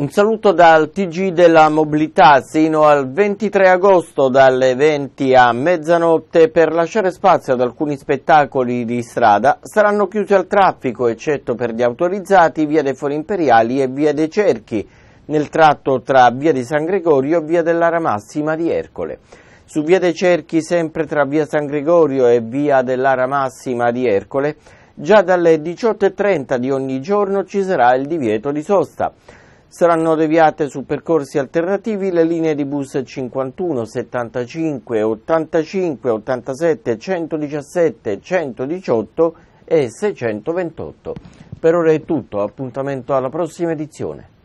Un saluto dal TG della mobilità sino al 23 agosto dalle 20 a mezzanotte per lasciare spazio ad alcuni spettacoli di strada saranno chiusi al traffico eccetto per gli autorizzati via dei Fori Imperiali e via dei Cerchi nel tratto tra via di San Gregorio e via dell'Ara Massima di Ercole. Su via dei Cerchi sempre tra via San Gregorio e via dell'Ara Massima di Ercole già dalle 18.30 di ogni giorno ci sarà il divieto di sosta. Saranno deviate su percorsi alternativi le linee di bus 51, 75, 85, 87, 117, 118 e 628. Per ora è tutto, appuntamento alla prossima edizione.